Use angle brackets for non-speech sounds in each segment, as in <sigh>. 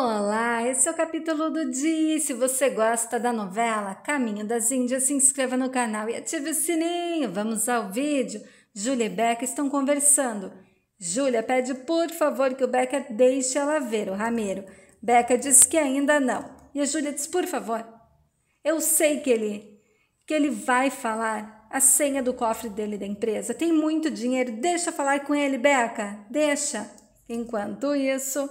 Olá, esse é o capítulo do dia. se você gosta da novela Caminho das Índias, se inscreva no canal e ative o sininho. Vamos ao vídeo. Júlia e Becker estão conversando. Júlia pede por favor que o Becker deixe ela ver o Ramiro. Becker diz que ainda não. E a Júlia diz: "Por favor. Eu sei que ele que ele vai falar a senha do cofre dele da empresa. Tem muito dinheiro. Deixa falar com ele, Beca. Deixa." Enquanto isso,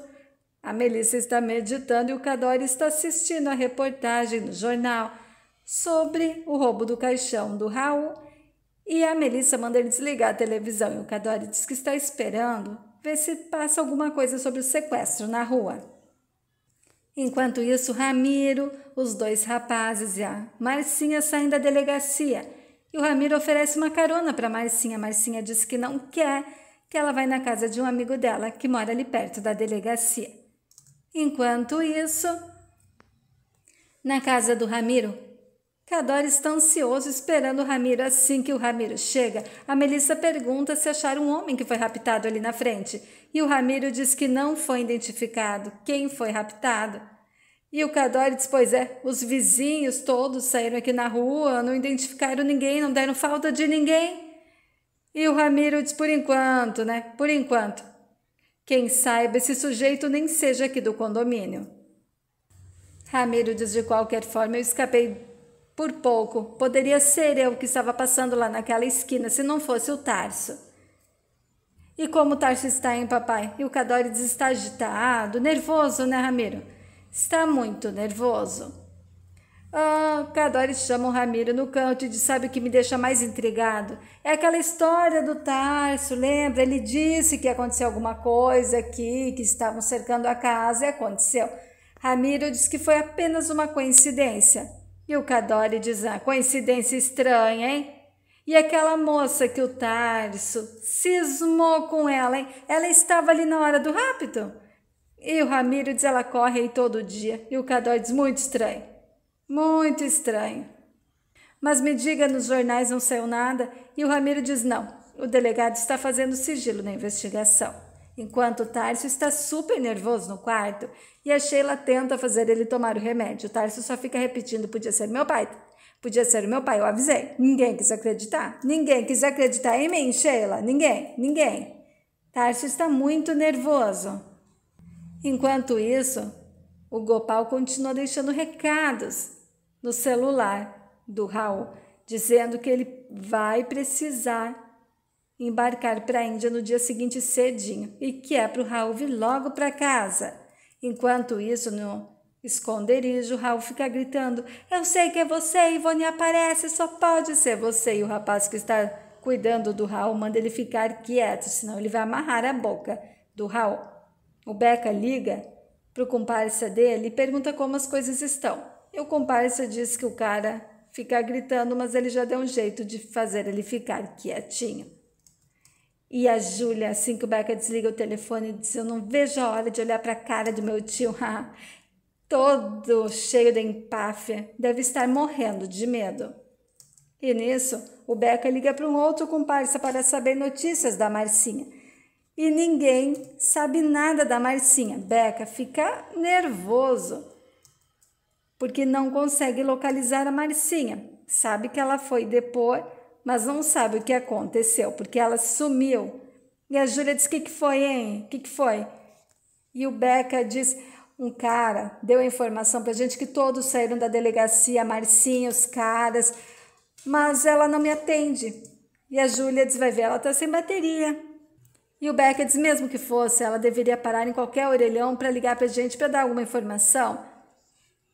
a Melissa está meditando e o Cadore está assistindo a reportagem no jornal sobre o roubo do caixão do Raul. E a Melissa manda ele desligar a televisão e o Cadore diz que está esperando ver se passa alguma coisa sobre o sequestro na rua. Enquanto isso, Ramiro, os dois rapazes e a Marcinha saem da delegacia. E o Ramiro oferece uma carona para Marcinha. Marcinha diz que não quer, que ela vai na casa de um amigo dela que mora ali perto da delegacia. Enquanto isso, na casa do Ramiro, Cadore está ansioso esperando o Ramiro. Assim que o Ramiro chega, a Melissa pergunta se acharam um homem que foi raptado ali na frente. E o Ramiro diz que não foi identificado quem foi raptado. E o Cadore diz: Pois é, os vizinhos todos saíram aqui na rua, não identificaram ninguém, não deram falta de ninguém. E o Ramiro diz: Por enquanto, né? Por enquanto. Quem saiba esse sujeito nem seja aqui do condomínio. Ramiro diz de qualquer forma: eu escapei por pouco. Poderia ser eu que estava passando lá naquela esquina se não fosse o Tarso. E como o Tarso está, hein, papai? E o Cadore está agitado, nervoso, né, Ramiro? Está muito nervoso. Ah, Cadores chamam Ramiro no canto e diz: Sabe o que me deixa mais intrigado? É aquela história do Tarso, lembra? Ele disse que aconteceu alguma coisa aqui, que estavam cercando a casa e aconteceu. Ramiro diz que foi apenas uma coincidência. E o Cadore diz: Ah, coincidência estranha, hein? E aquela moça que o Tarso cismou com ela, hein? Ela estava ali na hora do rapto? E o Ramiro diz: Ela corre aí todo dia. E o Cadore diz: Muito estranho. Muito estranho. Mas me diga, nos jornais não saiu nada? E o Ramiro diz não. O delegado está fazendo sigilo na investigação. Enquanto o Tarso está super nervoso no quarto e a Sheila tenta fazer ele tomar o remédio. O Tarso só fica repetindo: podia ser meu pai, podia ser meu pai. Eu avisei. Ninguém quis acreditar. Ninguém quis acreditar em mim, Sheila. Ninguém, ninguém. Tarso está muito nervoso. Enquanto isso, o Gopal continua deixando recados no celular do Raul, dizendo que ele vai precisar embarcar para a Índia no dia seguinte cedinho e que é para o Raul vir logo para casa. Enquanto isso, no esconderijo, o Raul fica gritando: Eu sei que é você, Ivone aparece, só pode ser você. E o rapaz que está cuidando do Raul manda ele ficar quieto, senão ele vai amarrar a boca do Raul. O Beca liga para o comparsa dele e pergunta como as coisas estão. E o comparsa disse que o cara fica gritando, mas ele já deu um jeito de fazer ele ficar quietinho. E a Júlia, assim que o Beca desliga o telefone, diz: Eu não vejo a hora de olhar para a cara do meu tio, <laughs> ah, todo cheio de empáfia, deve estar morrendo de medo. E nisso, o Beca liga para um outro comparsa para saber notícias da Marcinha. E ninguém sabe nada da Marcinha. Beca fica nervoso porque não consegue localizar a Marcinha. Sabe que ela foi depor, mas não sabe o que aconteceu, porque ela sumiu. E a Júlia diz: O que, que foi, hein? O que, que foi? E o Beca diz: Um cara deu a informação pra gente que todos saíram da delegacia, a Marcinha, os caras, mas ela não me atende. E a Júlia diz: Vai ver, ela tá sem bateria. E o Beca diz: mesmo que fosse, ela deveria parar em qualquer orelhão para ligar para a gente para dar alguma informação.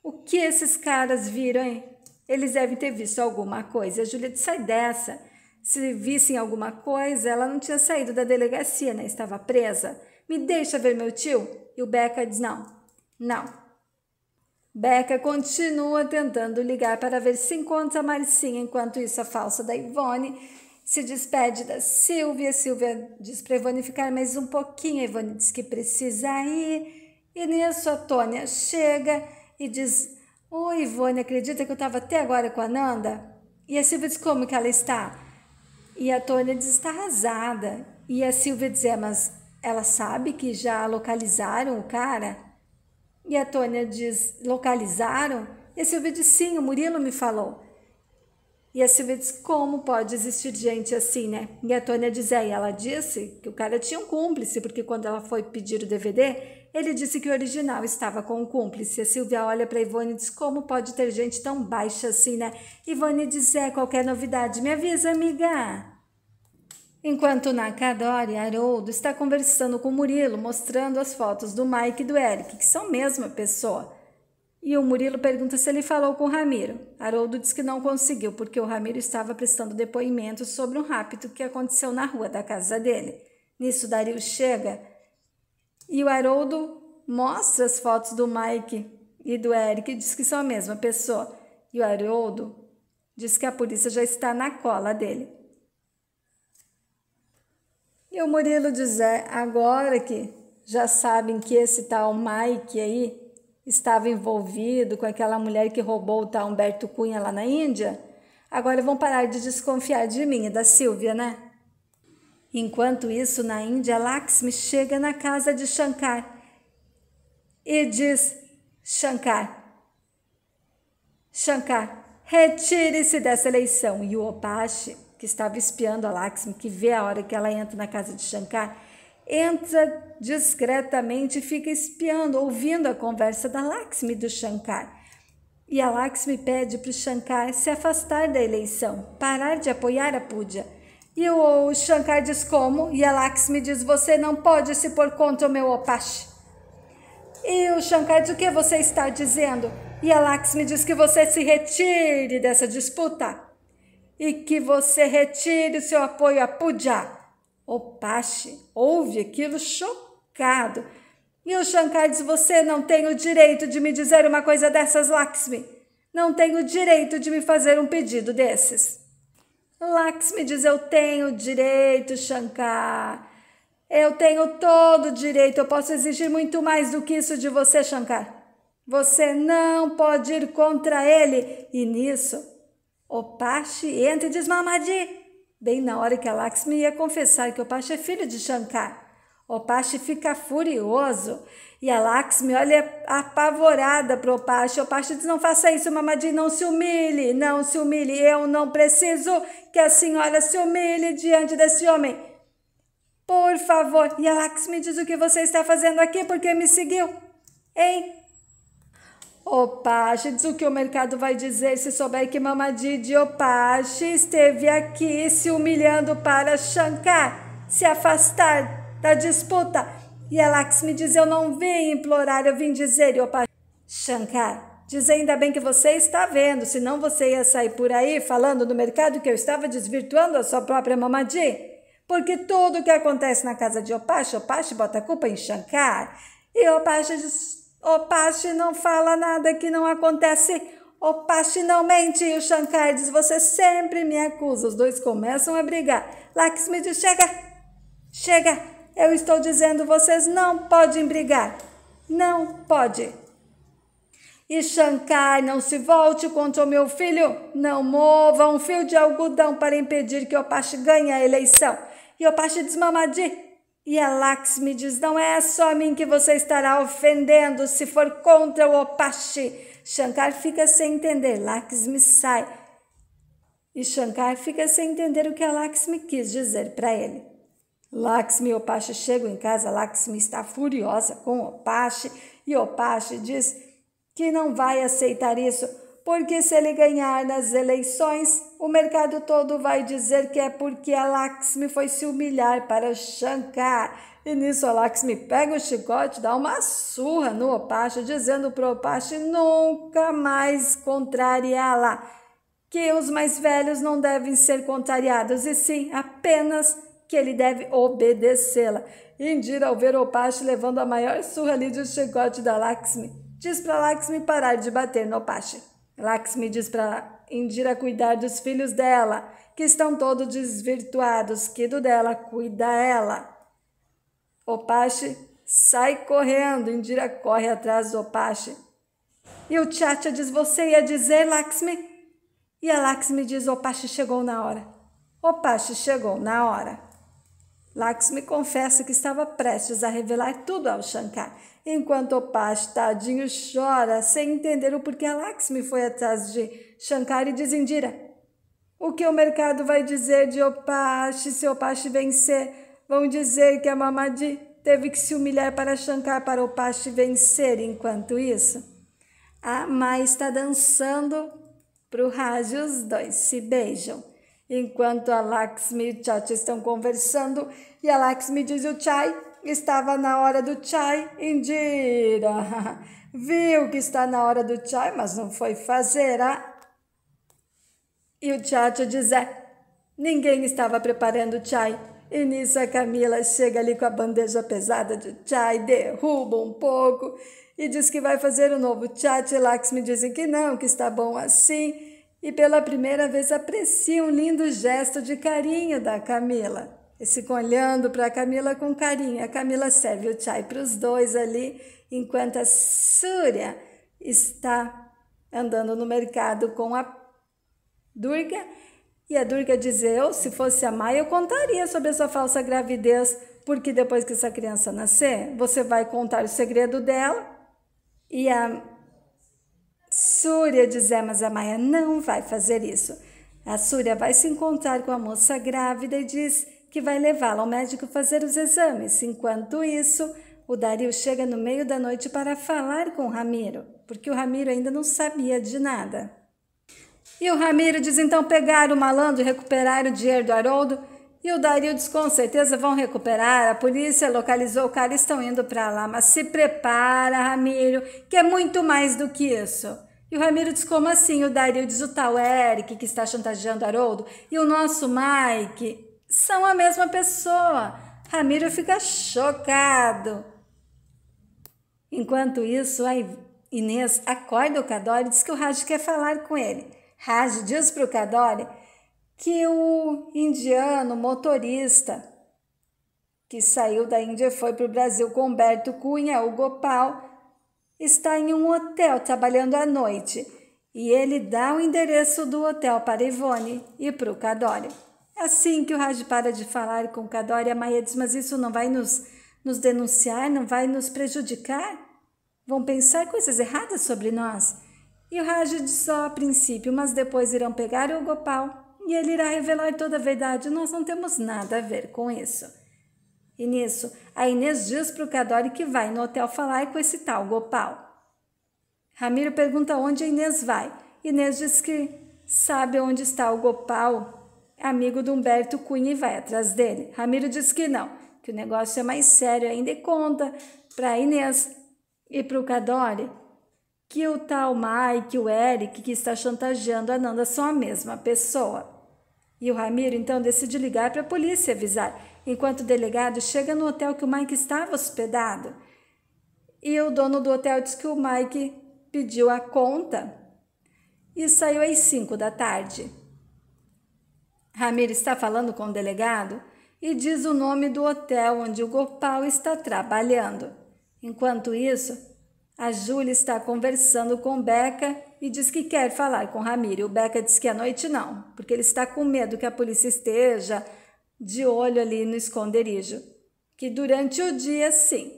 O que esses caras viram, hein? Eles devem ter visto alguma coisa. A Júlia disse: sai dessa. Se vissem alguma coisa, ela não tinha saído da delegacia, né? Estava presa. Me deixa ver meu tio? E o Beca diz: não, não. Beca continua tentando ligar para ver se encontra a Marcinha. Enquanto isso, a falsa da Ivone se despede da Silvia. Silvia diz para Ivone ficar mais um pouquinho. A Ivone diz que precisa ir. E nisso, a Tônia chega e diz: Oi, Ivone, acredita que eu estava até agora com a Nanda? E a Silvia diz: Como que ela está? E a Tônia diz: Está arrasada. E a Silvia diz: é, mas ela sabe que já localizaram o cara? E a Tônia diz: Localizaram? E a Silvia diz: Sim, o Murilo me falou. E a Silvia diz: Como pode existir gente assim, né? E a Tônia diz: É, e ela disse que o cara tinha um cúmplice, porque quando ela foi pedir o DVD, ele disse que o original estava com o cúmplice. A Silvia olha para Ivone e diz: Como pode ter gente tão baixa assim, né? Ivone diz: É, qualquer novidade, me avisa, amiga. Enquanto Nakadori Haroldo está conversando com Murilo, mostrando as fotos do Mike e do Eric, que são a mesma pessoa. E o Murilo pergunta se ele falou com o Ramiro. Haroldo diz que não conseguiu, porque o Ramiro estava prestando depoimento sobre um rapto que aconteceu na rua da casa dele. Nisso, Dario chega e o Haroldo mostra as fotos do Mike e do Eric e diz que são a mesma pessoa. E o Haroldo diz que a polícia já está na cola dele. E o Murilo diz: é, agora que já sabem que esse tal Mike aí estava envolvido com aquela mulher que roubou o tal Humberto Cunha lá na Índia, agora vão parar de desconfiar de mim e da Silvia, né? Enquanto isso, na Índia, Lakshmi chega na casa de Shankar e diz: Shankar, Shankar, retire-se dessa eleição. E o Opache, que estava espiando a Lakshmi, que vê a hora que ela entra na casa de Shankar, entra discretamente e fica espiando, ouvindo a conversa da Lakshmi do Shankar. E a Lakshmi pede para o Shankar se afastar da eleição, parar de apoiar a Pudja. E o Shankar diz como? E a Lakshmi diz: Você não pode se pôr contra o meu opache. E o Shankar diz: O que você está dizendo? E a Lakshmi diz que você se retire dessa disputa e que você retire o seu apoio a Puja. Opache, ouve aquilo chocado. E o Shankar diz: Você não tem o direito de me dizer uma coisa dessas, Lakshmi. Não tem o direito de me fazer um pedido desses. Lakshmi diz: Eu tenho direito, Shankar. Eu tenho todo o direito. Eu posso exigir muito mais do que isso de você, Shankar. Você não pode ir contra ele. E nisso, Opashi entra e diz: Mamadi. Bem na hora que a Lakshmi ia confessar que Opashi é filho de Shankar. Opache fica furioso e a Lax me olha apavorada para o Opache. Opache diz: Não faça isso, Mamadi, não se humilhe, não se humilhe. Eu não preciso que a senhora se humilhe diante desse homem. Por favor. E a Lax me diz o que você está fazendo aqui, porque me seguiu. Hein? Opache diz o que o mercado vai dizer se souber que Mamadi de Opache esteve aqui se humilhando para Shankar, se afastar da disputa. E a me diz: Eu não vim implorar, eu vim dizer, ô pai. Shankar, diz ainda bem que você está vendo, senão você ia sair por aí falando no mercado que eu estava desvirtuando a sua própria mamadi. Porque tudo o que acontece na casa de Opache, Opache bota a culpa em Shankar. E Opache diz, Opache não fala nada que não acontece. Opache não mente. E o Shankar diz, você sempre me acusa. Os dois começam a brigar. Lakshmi diz, chega, chega, eu estou dizendo, vocês não podem brigar. Não pode. E Shankar, não se volte contra o meu filho. Não mova um fio de algodão para impedir que Opache ganhe a eleição. E Opache desmamadi. E a Lakshmi diz, não é só a mim que você estará ofendendo se for contra o Opache. Shankar fica sem entender. Lakshmi sai. E Shankar fica sem entender o que a Lakshmi quis dizer para ele. Lakshmi e Opache chegam em casa, Lakshmi está furiosa com Opache e Opache diz que não vai aceitar isso, porque se ele ganhar nas eleições, o mercado todo vai dizer que é porque a Lakshmi foi se humilhar para Shankar. E nisso a Lakshmi pega o chicote, dá uma surra no Opache, dizendo para o Opache nunca mais contrariá-la, que os mais velhos não devem ser contrariados, e sim apenas que ele deve obedecê-la. Indira, ao ver Opache levando a maior surra ali de chicote da Lakshmi, diz para Lakshmi parar de bater no Opache. Lakshmi diz para Indira cuidar dos filhos dela, que estão todos desvirtuados, que do dela cuida ela. Opache sai correndo, Indira corre atrás do Opache. E o Chacha diz: Você ia dizer, Lakshmi? E a Lakshmi diz: Opache chegou na hora. Opache chegou na hora. Lakshmi confessa que estava prestes a revelar tudo ao Shankar, enquanto o Pash, tadinho, chora sem entender o porquê a Lakshmi foi atrás de Shankar e diz Indira. O que o mercado vai dizer de Opash se Opash vencer? Vão dizer que a Mamadi teve que se humilhar para Shankar para Opash vencer enquanto isso. A Mai está dançando para o rádio, os dois se beijam enquanto a Lakshmi e o Chai estão conversando. E a Lakshmi diz: O Chai estava na hora do Chai, Indira. <laughs> Viu que está na hora do Chai, mas não foi fazer. Ah? E o Chai diz: É, ninguém estava preparando o Chai. E nisso a Camila chega ali com a bandeja pesada de chai, derruba um pouco e diz que vai fazer um novo chai. Lakshmi dizem que não, que está bom assim e pela primeira vez aprecia um lindo gesto de carinho da Camila. Esse ficam olhando para a Camila com carinho. A Camila serve o chai para os dois ali, enquanto a Surya está andando no mercado com a Durga. E a Durga diz: Eu, se fosse a Maia, eu contaria sobre a sua falsa gravidez, porque depois que essa criança nascer, você vai contar o segredo dela. E a Surya, mas a Maia, não vai fazer isso. A Súria vai se encontrar com a moça grávida e diz que vai levá-la ao médico fazer os exames. Enquanto isso, o Dario chega no meio da noite para falar com o Ramiro, porque o Ramiro ainda não sabia de nada. E o Ramiro diz então pegar o malandro e recuperar o dinheiro do Haroldo. E o Dario diz com certeza vão recuperar. A polícia localizou o cara e estão indo para lá. Mas se prepara, Ramiro, que é muito mais do que isso. E o Ramiro diz: como assim? O Dario diz: o tal Eric que está chantageando Haroldo e o nosso Mike são a mesma pessoa. Ramiro fica chocado. Enquanto isso, a Inês acorda o Cadore e diz que o Raj quer falar com ele. Raj diz para o Cadore que o indiano motorista que saiu da Índia foi para o Brasil com Humberto Cunha, o Gopal, está em um hotel trabalhando à noite e ele dá o endereço do hotel para Ivone e para o Cadória. É assim que o Raj para de falar com o Cadória, a Maia diz: Mas isso não vai nos, nos denunciar, não vai nos prejudicar? Vão pensar coisas erradas sobre nós? E o Raj diz só a princípio, mas depois irão pegar o Gopal e ele irá revelar toda a verdade. Nós não temos nada a ver com isso. E nisso, a Inês diz para o Cadore que vai no hotel falar com esse tal Gopal. Ramiro pergunta onde a Inês vai. Inês diz que sabe onde está o Gopal, amigo de Humberto Cunha, e vai atrás dele. Ramiro diz que não, que o negócio é mais sério ainda e conta para Inês e para o Cadore que o tal Mike, o Eric, que está chantageando a Nanda são a mesma pessoa. E o Ramiro então decide ligar para a polícia e avisar enquanto o delegado chega no hotel que o Mike estava hospedado. E o dono do hotel diz que o Mike pediu a conta e saiu às 5 da tarde. Ramiro está falando com o delegado e diz o nome do hotel onde o Gopal está trabalhando. Enquanto isso, a Júlia está conversando com Beca e diz que quer falar com Ramiro. O Beca diz que à noite não, porque ele está com medo que a polícia esteja de olho ali no esconderijo. Que durante o dia, sim.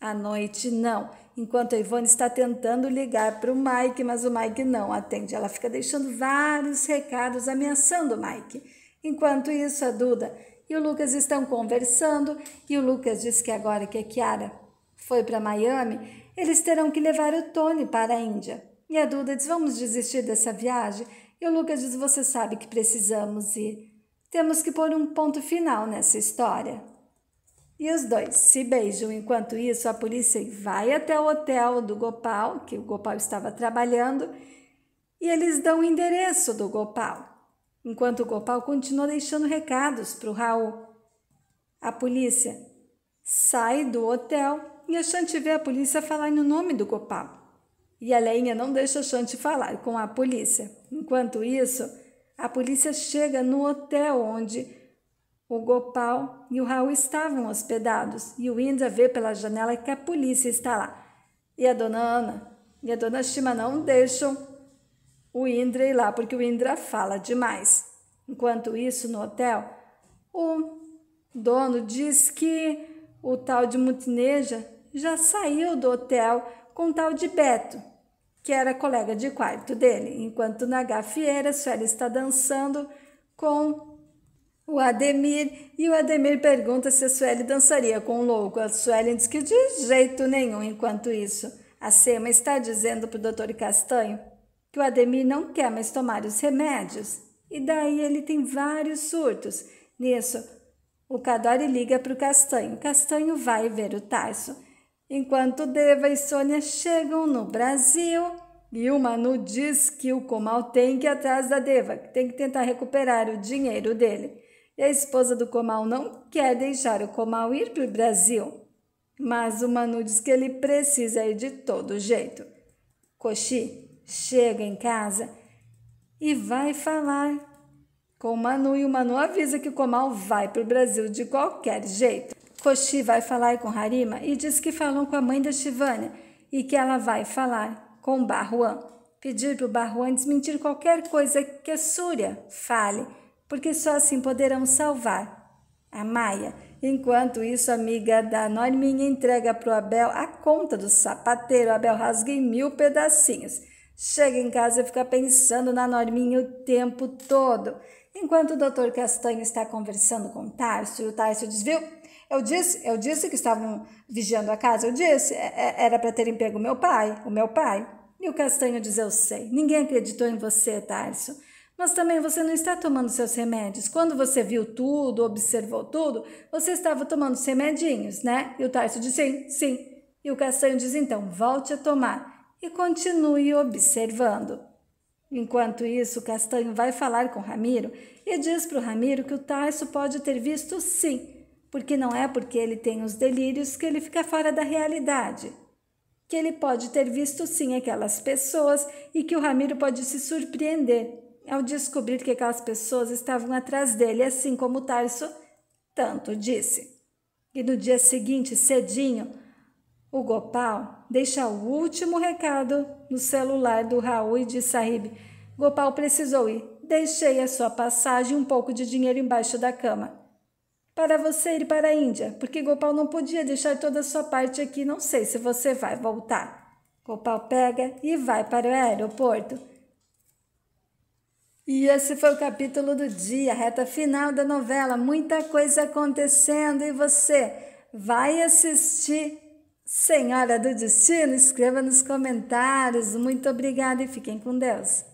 À noite, não. Enquanto a Ivone está tentando ligar para o Mike, mas o Mike não atende. Ela fica deixando vários recados ameaçando o Mike. Enquanto isso, a Duda e o Lucas estão conversando e o Lucas diz que agora que a Kiara foi para Miami, eles terão que levar o Tony para a Índia. E a Duda diz: Vamos desistir dessa viagem? E o Lucas diz: Você sabe que precisamos ir. Temos que pôr um ponto final nessa história. E os dois se beijam. Enquanto isso, a polícia vai até o hotel do Gopal, que o Gopal estava trabalhando, e eles dão o endereço do Gopal, enquanto o Gopal continua deixando recados para o Raul. A polícia sai do hotel e a Shanti vê a polícia falar no nome do Gopal. E a Leinha não deixa a Shanti falar com a polícia. Enquanto isso, a polícia chega no hotel onde o Gopal e o Raul estavam hospedados e o Indra vê pela janela que a polícia está lá. E a dona Ana e a dona Shima não deixam o Indra ir lá porque o Indra fala demais. Enquanto isso, no hotel, o dono diz que o tal de Mutineja já saiu do hotel com o tal de Beto que era colega de quarto dele, enquanto Naga Fieiras Sueli está dançando com o Ademir e o Ademir pergunta se a Sueli dançaria com o louco. A Sueli diz que de jeito nenhum enquanto isso. A Sema está dizendo para o doutor Castanho que o Ademir não quer mais tomar os remédios. E daí ele tem vários surtos. Nisso, o Cadore liga para o Castanho. Castanho vai ver o Tarso enquanto Deva e Sônia chegam no Brasil e o Manu diz que o Comal tem que ir atrás da Deva, que tem que tentar recuperar o dinheiro dele. E a esposa do Comal não quer deixar o Comal ir para o Brasil. Mas o Manu diz que ele precisa ir de todo jeito. Coxi chega em casa e vai falar com o Manu. E o Manu avisa que o Comal vai para o Brasil de qualquer jeito. Foshi vai falar com Harima e diz que falou com a mãe da Shivanya e que ela vai falar com Barruan. Pedir para o Barruan desmentir qualquer coisa que a Surya fale, porque só assim poderão salvar a Maia. Enquanto isso, a amiga da Norminha entrega para o Abel a conta do sapateiro. O Abel rasga em mil pedacinhos. Chega em casa e fica pensando na Norminha o tempo todo. Enquanto o doutor Castanho está conversando com o Tarso, e o Tarso diz, viu, eu disse, eu disse que estavam vigiando a casa, eu disse, é, é, era para terem pego meu pai, o meu pai. E o Castanho diz, eu sei, ninguém acreditou em você, Tarso. Mas também você não está tomando seus remédios. Quando você viu tudo, observou tudo, você estava tomando os remedinhos, né? E o Tarso diz, sim, sim. E o Castanho diz, então, volte a tomar e continue observando. Enquanto isso, Castanho vai falar com Ramiro e diz para o Ramiro que o Tarso pode ter visto sim porque não é porque ele tem os delírios que ele fica fora da realidade. Que ele pode ter visto sim é aquelas pessoas e que o Ramiro pode se surpreender ao descobrir que aquelas pessoas estavam atrás dele, assim como Tarso tanto disse. E no dia seguinte, cedinho, o Gopal deixa o último recado no celular do Raul e de Sahib. Gopal precisou ir. Deixei a sua passagem e um pouco de dinheiro embaixo da cama para você ir para a Índia, porque Gopal não podia deixar toda a sua parte aqui. Não sei se você vai voltar. Gopal pega e vai para o aeroporto. E esse foi o capítulo do dia, reta final da novela. Muita coisa acontecendo e você vai assistir Senhora do Destino? Escreva nos comentários. Muito obrigada e fiquem com Deus.